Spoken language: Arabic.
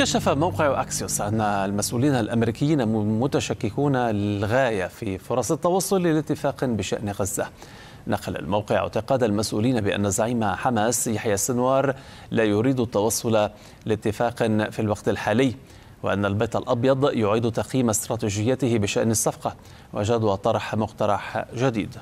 كشف موقع أكسيوس أن المسؤولين الأمريكيين متشككون للغاية في فرص التوصل لاتفاق بشأن غزة نقل الموقع اعتقاد المسؤولين بأن زعيم حماس يحيى السنوار لا يريد التوصل لاتفاق في الوقت الحالي وأن البيت الأبيض يعيد تقييم استراتيجيته بشأن الصفقة وجدوى طرح مقترح جديد